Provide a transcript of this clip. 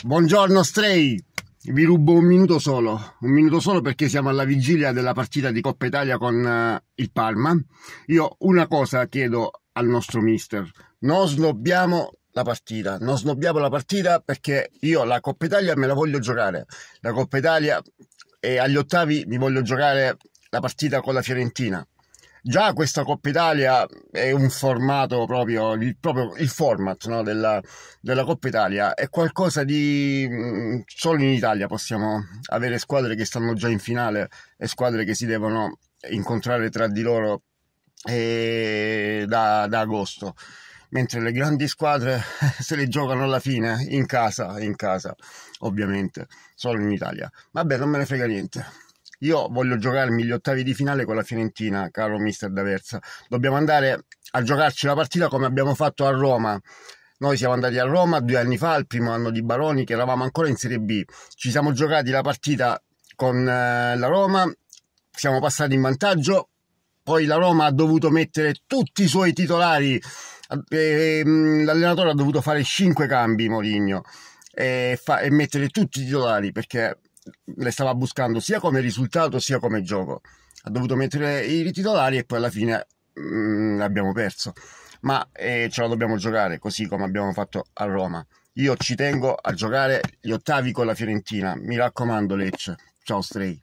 Buongiorno Stray, vi rubo un minuto solo, un minuto solo perché siamo alla vigilia della partita di Coppa Italia con uh, il Parma. Io una cosa chiedo al nostro mister, non snobbiamo la partita, non snobbiamo la partita perché io la Coppa Italia me la voglio giocare, la Coppa Italia e eh, agli ottavi mi voglio giocare la partita con la Fiorentina. Già questa Coppa Italia è un formato proprio, il, proprio il format no, della, della, Coppa Italia è qualcosa di mm, solo in Italia possiamo avere squadre che stanno già in finale e squadre che si devono incontrare tra di loro eh, da, da agosto mentre le grandi squadre se le giocano alla fine in casa, in casa ovviamente, solo in Italia. Vabbè, non me ne frega niente. Io voglio giocarmi gli ottavi di finale con la Fiorentina, caro mister D'Aversa. Dobbiamo andare a giocarci la partita come abbiamo fatto a Roma. Noi siamo andati a Roma due anni fa, il primo anno di Baroni, che eravamo ancora in Serie B. Ci siamo giocati la partita con eh, la Roma, siamo passati in vantaggio, poi la Roma ha dovuto mettere tutti i suoi titolari, eh, ehm, l'allenatore ha dovuto fare cinque cambi Moligno e, e, mettere tutti i titolari perché le stava buscando sia come risultato sia come gioco. Ha dovuto mettere i titolari e poi alla fine mh, mm, abbiamo perso. Ma eh, ce la dobbiamo giocare così come abbiamo fatto a Roma. Io ci tengo a giocare gli ottavi con la Fiorentina. Mi raccomando, Lecce. Ciao, Stray.